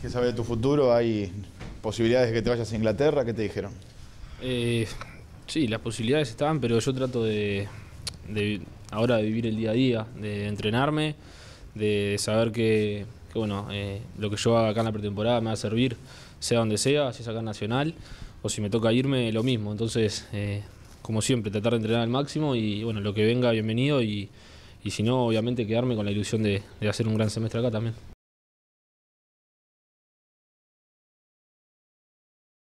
¿Qué sabes de tu futuro? ¿Hay posibilidades de que te vayas a Inglaterra? ¿Qué te dijeron? Eh, sí, las posibilidades estaban, pero yo trato de, ahora de vivir el día a día, de entrenarme, de saber que, bueno, eh, lo que yo haga acá en la pretemporada me va a servir, sea donde sea, si es acá en Nacional, o si me toca irme, lo mismo. Entonces, eh, como siempre, tratar de entrenar al máximo y bueno, lo que venga, bienvenido y, si no, obviamente quedarme con la ilusión de hacer un gran semestre acá también.